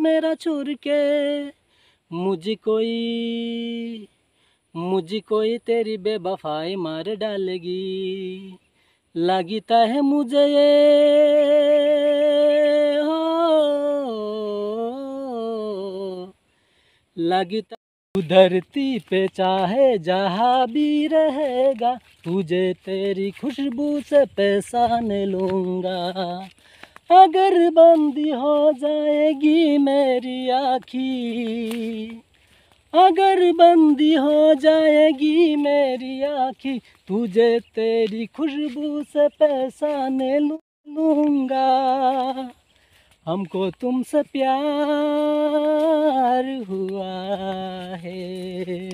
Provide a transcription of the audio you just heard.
मेरा चूर के मुझ कोई मुझ कोई तेरी बेबफाई मार डालेगी लगता है मुझे ये हो लगता उधरती पे चाहे जहाँ भी रहेगा तुझे तेरी खुशबू से पहचान लूँगा अगर बंदी हो जाएगी मेरी आखी अगर बंदी हो जाएगी मेरी आखी तुझे तेरी खुशबू से पहचाने लूँगा हमको तुमसे प्यार हुआ है